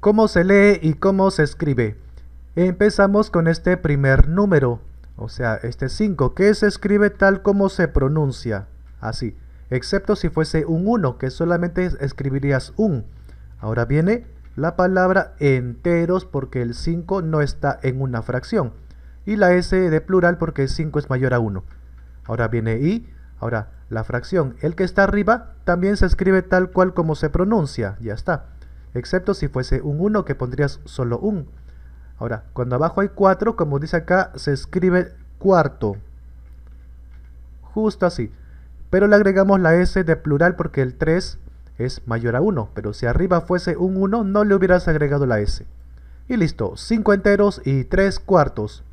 cómo se lee y cómo se escribe. Empezamos con este primer número, o sea, este 5, que se escribe tal como se pronuncia, así, excepto si fuese un 1, que solamente escribirías un. Ahora viene la palabra enteros porque el 5 no está en una fracción, y la S de plural porque 5 es mayor a 1. Ahora viene I, ahora la fracción, el que está arriba, también se escribe tal cual como se pronuncia, ya está excepto si fuese un 1 que pondrías solo un. Ahora, cuando abajo hay 4, como dice acá, se escribe cuarto. Justo así. Pero le agregamos la S de plural porque el 3 es mayor a 1. Pero si arriba fuese un 1, no le hubieras agregado la S. Y listo, 5 enteros y 3 cuartos.